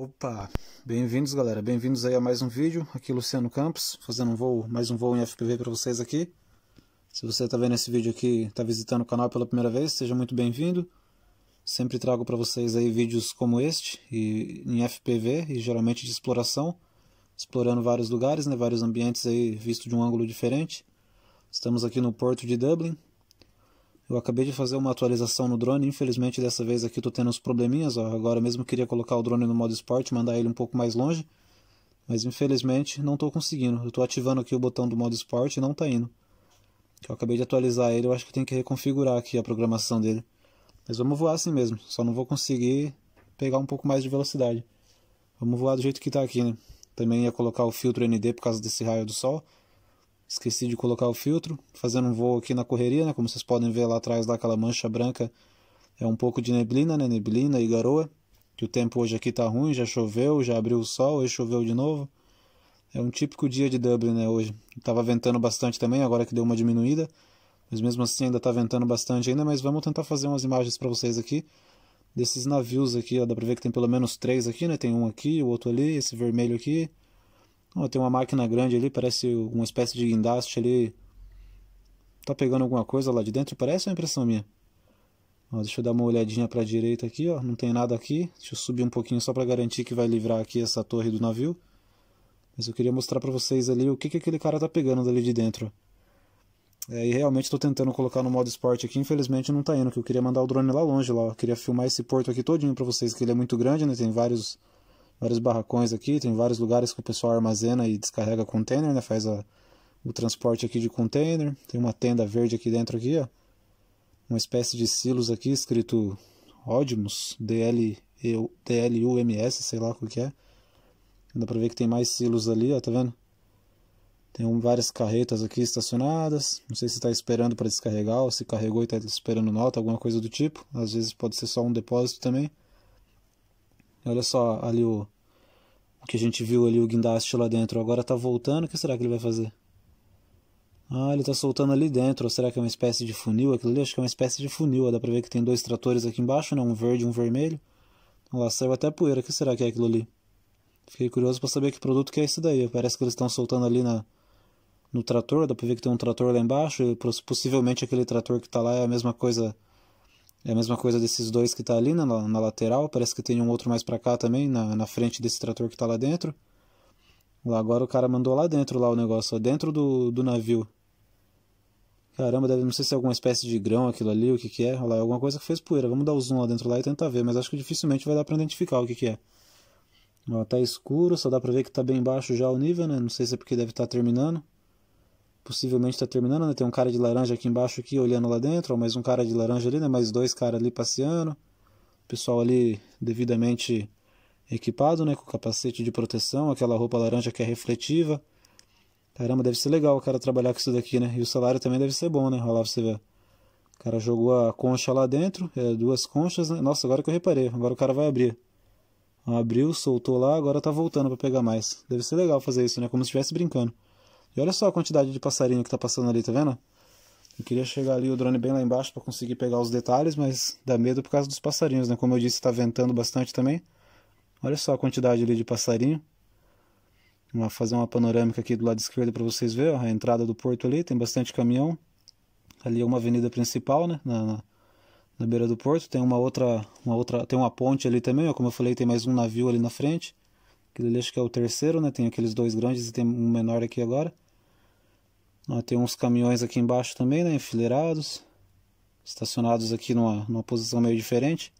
Opa, bem-vindos galera, bem-vindos aí a mais um vídeo, aqui Luciano Campos, fazendo um voo, mais um voo em FPV para vocês aqui. Se você está vendo esse vídeo aqui, está visitando o canal pela primeira vez, seja muito bem-vindo. Sempre trago para vocês aí vídeos como este, e, em FPV e geralmente de exploração, explorando vários lugares, né, vários ambientes aí visto de um ângulo diferente. Estamos aqui no porto de Dublin, eu acabei de fazer uma atualização no drone, infelizmente dessa vez aqui estou tendo uns probleminhas, ó. agora mesmo queria colocar o drone no modo esporte, mandar ele um pouco mais longe, mas infelizmente não estou conseguindo. Eu estou ativando aqui o botão do modo esporte e não está indo. Eu acabei de atualizar ele, eu acho que tem que reconfigurar aqui a programação dele. Mas vamos voar assim mesmo, só não vou conseguir pegar um pouco mais de velocidade. Vamos voar do jeito que está aqui, né? Também ia colocar o filtro ND por causa desse raio do sol, Esqueci de colocar o filtro, fazendo um voo aqui na correria, né? Como vocês podem ver lá atrás, lá aquela mancha branca é um pouco de neblina, né? Neblina e garoa. Que o tempo hoje aqui tá ruim, já choveu, já abriu o sol, e choveu de novo. É um típico dia de Dublin, né? Hoje tava ventando bastante também, agora que deu uma diminuída, mas mesmo assim ainda tá ventando bastante ainda. Mas vamos tentar fazer umas imagens para vocês aqui desses navios aqui. Ó, dá pra ver que tem pelo menos três aqui, né? Tem um aqui, o outro ali, esse vermelho aqui Oh, tem uma máquina grande ali, parece uma espécie de guindaste ali. Tá pegando alguma coisa lá de dentro? Parece uma impressão minha? deixa eu dar uma olhadinha para a direita aqui, ó. Não tem nada aqui. Deixa eu subir um pouquinho só para garantir que vai livrar aqui essa torre do navio. Mas eu queria mostrar para vocês ali o que, que aquele cara tá pegando ali de dentro. É, e realmente estou tentando colocar no modo esporte aqui, infelizmente não tá indo, que eu queria mandar o drone lá longe lá. Eu queria filmar esse porto aqui todinho para vocês, que ele é muito grande, né? Tem vários vários barracões aqui, tem vários lugares que o pessoal armazena e descarrega container, né? Faz a, o transporte aqui de container. Tem uma tenda verde aqui dentro aqui, ó. Uma espécie de silos aqui escrito Odmus, DL, s sei lá o que é. Dá pra ver que tem mais silos ali, ó, tá vendo? Tem várias carretas aqui estacionadas. Não sei se está esperando para descarregar ou se carregou e está esperando nota, alguma coisa do tipo. Às vezes pode ser só um depósito também. Olha só ali o, o que a gente viu ali, o guindaste lá dentro. Agora tá voltando, o que será que ele vai fazer? Ah, ele tá soltando ali dentro. Ou será que é uma espécie de funil? Aquilo ali acho que é uma espécie de funil. Dá pra ver que tem dois tratores aqui embaixo, né? Um verde e um vermelho. Olha lá, saiu até poeira. O que será que é aquilo ali? Fiquei curioso para saber que produto que é esse daí. Parece que eles estão soltando ali na, no trator. Dá pra ver que tem um trator lá embaixo. E possivelmente aquele trator que tá lá é a mesma coisa é a mesma coisa desses dois que tá ali né, na, na lateral. Parece que tem um outro mais para cá também, na, na frente desse trator que tá lá dentro. agora o cara mandou lá dentro lá o negócio, ó, dentro do, do navio. Caramba, deve, não sei se é alguma espécie de grão aquilo ali, o que que é. Olha lá, é alguma coisa que fez poeira. Vamos dar o zoom lá dentro lá e tentar ver, mas acho que dificilmente vai dar para identificar o que que é. Ó, tá escuro, só dá pra ver que tá bem baixo já o nível, né? Não sei se é porque deve estar tá terminando. Possivelmente está terminando, né? Tem um cara de laranja aqui embaixo aqui olhando lá dentro, mais um cara de laranja ali, né? Mais dois caras ali passeando. O pessoal ali devidamente equipado, né? Com capacete de proteção, aquela roupa laranja que é refletiva. Caramba, deve ser legal o cara trabalhar com isso daqui, né? E o salário também deve ser bom, né? Olha lá você vê. O cara jogou a concha lá dentro, é, duas conchas, né? Nossa, agora que eu reparei, agora o cara vai abrir. Abriu, soltou lá, agora tá voltando para pegar mais. Deve ser legal fazer isso, né? Como se estivesse brincando. E olha só a quantidade de passarinho que tá passando ali, tá vendo? Eu queria chegar ali o drone bem lá embaixo para conseguir pegar os detalhes, mas dá medo por causa dos passarinhos, né? Como eu disse, tá ventando bastante também. Olha só a quantidade ali de passarinho. Vou fazer uma panorâmica aqui do lado esquerdo para vocês verem, ó, a entrada do porto ali, tem bastante caminhão. Ali é uma avenida principal, né, na, na, na beira do porto, tem uma outra, uma outra, tem uma ponte ali também, ó, como eu falei, tem mais um navio ali na frente. Aquele ali acho que é o terceiro, né? Tem aqueles dois grandes e tem um menor aqui agora. tem uns caminhões aqui embaixo também, né? Enfileirados. Estacionados aqui numa, numa posição meio diferente.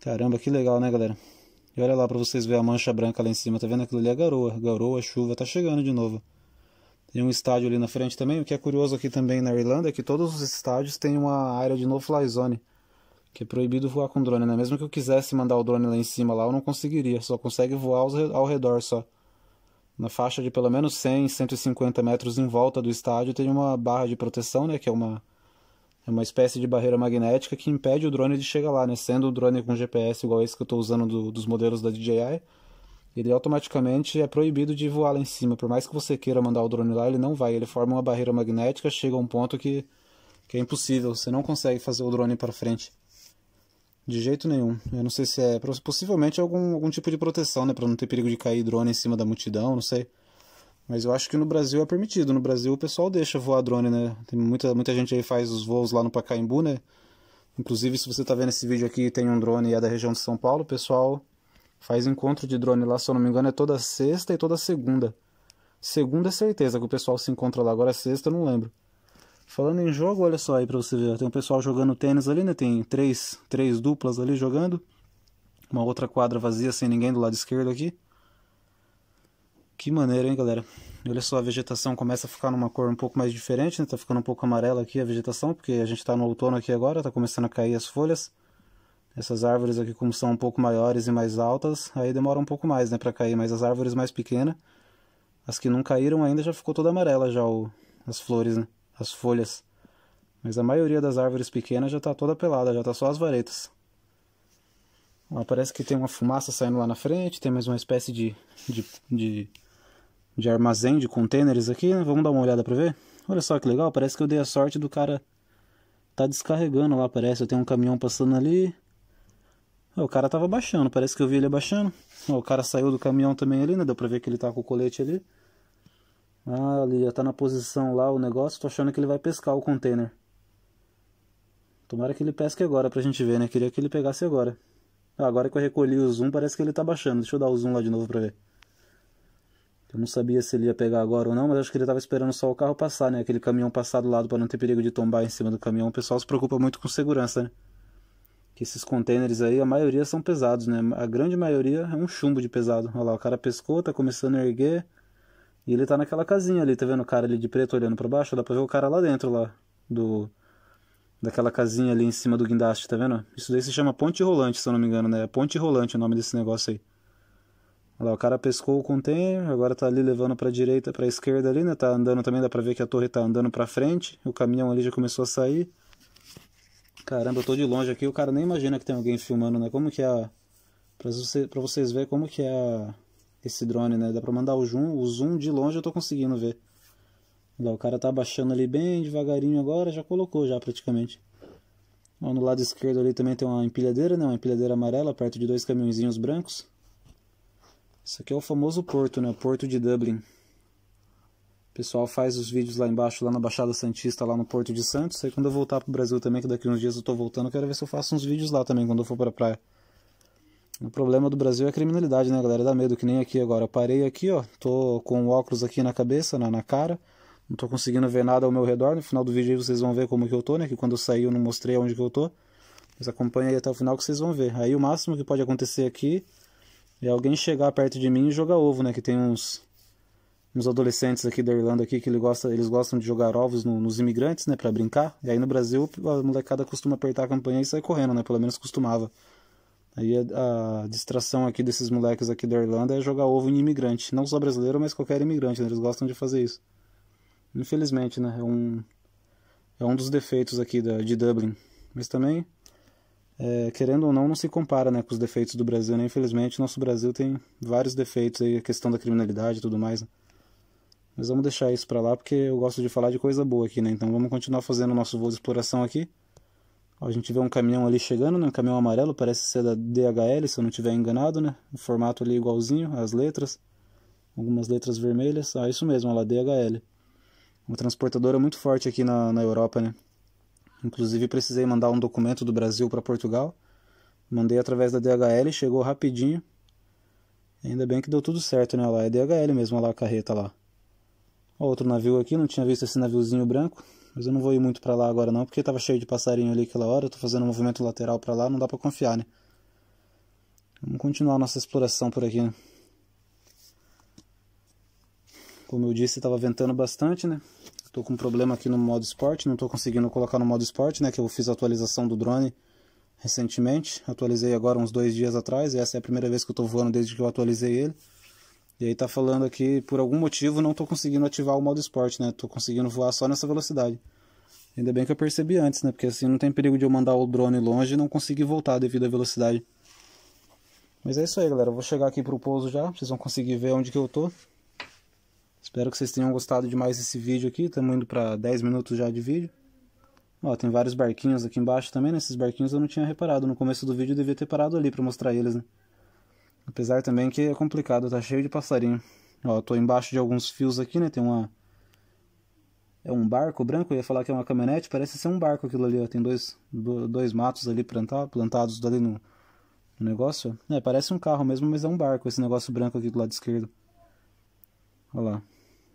Caramba, que legal, né, galera? E olha lá para vocês verem a mancha branca lá em cima. Tá vendo? Aquilo ali é garoa. Garoa, chuva. Tá chegando de novo. Tem um estádio ali na frente também. O que é curioso aqui também na Irlanda é que todos os estádios têm uma área de no-fly zone. Que é proibido voar com drone, né? Mesmo que eu quisesse mandar o drone lá em cima, lá eu não conseguiria. Só consegue voar ao redor só. Na faixa de pelo menos 100, 150 metros em volta do estádio tem uma barra de proteção, né? Que é uma, é uma espécie de barreira magnética que impede o drone de chegar lá, né? Sendo um drone com GPS igual esse que eu estou usando do, dos modelos da DJI, ele automaticamente é proibido de voar lá em cima. Por mais que você queira mandar o drone lá, ele não vai. Ele forma uma barreira magnética, chega a um ponto que, que é impossível. Você não consegue fazer o drone para frente. De jeito nenhum. Eu não sei se é. Possivelmente algum, algum tipo de proteção, né? Pra não ter perigo de cair drone em cima da multidão, não sei. Mas eu acho que no Brasil é permitido. No Brasil o pessoal deixa voar drone, né? Tem muita, muita gente aí faz os voos lá no Pacaembu, né? Inclusive, se você tá vendo esse vídeo aqui tem um drone e é da região de São Paulo, o pessoal faz encontro de drone lá, se eu não me engano, é toda sexta e toda segunda. Segunda é certeza que o pessoal se encontra lá, agora sexta eu não lembro. Falando em jogo, olha só aí pra você ver. Tem um pessoal jogando tênis ali, né? Tem três, três duplas ali jogando. Uma outra quadra vazia sem ninguém do lado esquerdo aqui. Que maneiro, hein, galera? Olha só, a vegetação começa a ficar numa cor um pouco mais diferente, né? Tá ficando um pouco amarela aqui a vegetação, porque a gente tá no outono aqui agora, tá começando a cair as folhas. Essas árvores aqui, como são um pouco maiores e mais altas, aí demora um pouco mais, né, pra cair. Mas as árvores mais pequenas, as que não caíram ainda, já ficou toda amarela já o, as flores, né? as folhas. Mas a maioria das árvores pequenas já está toda pelada, já está só as varetas. Lá parece que tem uma fumaça saindo lá na frente, tem mais uma espécie de, de, de, de armazém de contêineres aqui, né? Vamos dar uma olhada para ver? Olha só que legal, parece que eu dei a sorte do cara tá descarregando lá, parece. Eu tenho um caminhão passando ali. O cara tava baixando, parece que eu vi ele baixando. O cara saiu do caminhão também ali, né? Deu pra ver que ele tá com o colete ali. Ah, ali já tá na posição lá o negócio, tô achando que ele vai pescar o container. Tomara que ele pesque agora pra gente ver, né? Queria que ele pegasse agora. Ah, agora que eu recolhi o zoom, parece que ele tá baixando. Deixa eu dar o zoom lá de novo pra ver. Eu não sabia se ele ia pegar agora ou não, mas acho que ele estava esperando só o carro passar, né? Aquele caminhão passar do lado para não ter perigo de tombar em cima do caminhão. O pessoal se preocupa muito com segurança, né? Que esses contêineres aí, a maioria são pesados, né? A grande maioria é um chumbo de pesado. Olha lá, o cara pescou, tá começando a erguer. E ele tá naquela casinha ali, tá vendo o cara ali de preto olhando para baixo? Dá pra ver o cara lá dentro, lá, do... Daquela casinha ali em cima do guindaste, tá vendo? Isso daí se chama ponte rolante, se eu não me engano, né? É ponte rolante o nome desse negócio aí. Olha lá, o cara pescou o container, agora tá ali levando pra direita, pra esquerda ali, né? Tá andando também, dá pra ver que a torre tá andando pra frente. O caminhão ali já começou a sair. Caramba, eu tô de longe aqui, o cara nem imagina que tem alguém filmando, né? Como que é a... Pra, você, pra vocês verem como que é a esse drone, né? Dá pra mandar o zoom, o zoom de longe eu tô conseguindo ver. Lá, o cara tá abaixando ali bem devagarinho agora, já colocou já praticamente. Ó, no lado esquerdo ali também tem uma empilhadeira, né? Uma empilhadeira amarela perto de dois caminhãozinhos brancos. Isso aqui é o famoso porto, né? O porto de Dublin. O pessoal faz os vídeos lá embaixo, lá na Baixada Santista, lá no Porto de Santos. Aí quando eu voltar pro Brasil também, que daqui uns dias eu tô voltando, quero ver se eu faço uns vídeos lá também quando eu for pra praia. O problema do Brasil é a criminalidade, né, galera? Dá medo, que nem aqui agora. Eu parei aqui, ó. Tô com o óculos aqui na cabeça, na, na cara. Não tô conseguindo ver nada ao meu redor. No final do vídeo aí vocês vão ver como que eu tô, né? Que quando eu saí eu não mostrei onde que eu tô. Mas acompanha aí até o final que vocês vão ver. Aí o máximo que pode acontecer aqui é alguém chegar perto de mim e jogar ovo, né? Que tem uns uns adolescentes aqui da Irlanda aqui que ele gosta, eles gostam de jogar ovos no, nos imigrantes, né, para brincar. E aí no Brasil a molecada costuma apertar a campanha e sair correndo, né? Pelo menos costumava. Aí a, a, distração aqui desses moleques aqui da Irlanda é jogar ovo em imigrante. Não só brasileiro, mas qualquer imigrante, né? Eles gostam de fazer isso. Infelizmente, né? É um, é um dos defeitos aqui da, de Dublin. Mas também, é, querendo ou não, não se compara né, com os defeitos do Brasil, né? Infelizmente, nosso Brasil tem vários defeitos aí, a questão da criminalidade e tudo mais, né? Mas vamos deixar isso pra lá, porque eu gosto de falar de coisa boa aqui, né? Então vamos continuar fazendo o nosso voo de exploração aqui. A gente vê um caminhão ali chegando, né? Um caminhão amarelo, parece ser da DHL, se eu não estiver enganado, né? O formato ali igualzinho, as letras. Algumas letras vermelhas. Ah, isso mesmo, lá DHL. Uma transportadora muito forte aqui na, na Europa, né? Inclusive precisei mandar um documento do Brasil para Portugal. Mandei através da DHL, chegou rapidinho. Ainda bem que deu tudo certo, né? Lá é DHL mesmo, lá a carreta lá. Outro navio aqui, não tinha visto esse naviozinho branco, mas eu não vou ir muito para lá agora não, porque estava cheio de passarinho ali aquela hora, eu tô fazendo um movimento lateral para lá, não dá para confiar, né? Vamos continuar nossa exploração por aqui, né? Como eu disse, estava ventando bastante, né? Tô com um problema aqui no modo esporte, não estou conseguindo colocar no modo esporte, né? Que eu fiz a atualização do drone recentemente. Atualizei agora uns dois dias atrás, e essa é a primeira vez que eu estou voando desde que eu atualizei ele. E aí tá falando aqui, por algum motivo não tô conseguindo ativar o modo esporte, né? Tô conseguindo voar só nessa velocidade. Ainda bem que eu percebi antes, né? Porque assim não tem perigo de eu mandar o drone longe e não conseguir voltar devido à velocidade. Mas é isso aí, galera. Eu vou chegar aqui pro pouso já. Vocês vão conseguir ver onde que eu tô. Espero que vocês tenham gostado de mais esse vídeo aqui. Estamos indo para 10 minutos já de vídeo. Ó, tem vários barquinhos aqui embaixo também, né? Esses barquinhos eu não tinha reparado. No começo do vídeo eu devia ter parado ali para mostrar eles, né? Apesar também que é complicado, tá cheio de passarinho. Ó, tô embaixo de alguns fios aqui, né? Tem uma. É um barco branco, eu ia falar que é uma caminhonete, parece ser um barco aquilo ali, ó. Tem dois, dois matos ali plantado, plantados ali no, no negócio. É, parece um carro mesmo, mas é um barco esse negócio branco aqui do lado esquerdo. Olha lá.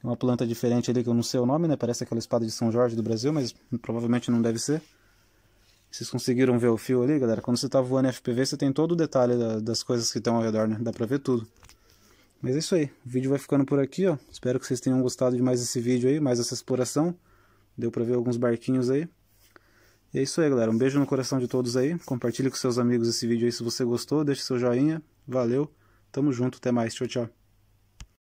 Uma planta diferente ali que eu não sei o nome, né? Parece aquela espada de São Jorge do Brasil, mas provavelmente não deve ser. Vocês conseguiram ver o fio ali, galera? Quando você tá voando FPV, você tem todo o detalhe da, das coisas que estão ao redor, né? Dá pra ver tudo. Mas é isso aí. O vídeo vai ficando por aqui, ó. Espero que vocês tenham gostado de mais esse vídeo aí, mais essa exploração. Deu pra ver alguns barquinhos aí. E é isso aí, galera. Um beijo no coração de todos aí. Compartilhe com seus amigos esse vídeo aí se você gostou. Deixe seu joinha. Valeu. Tamo junto. Até mais. Tchau, tchau.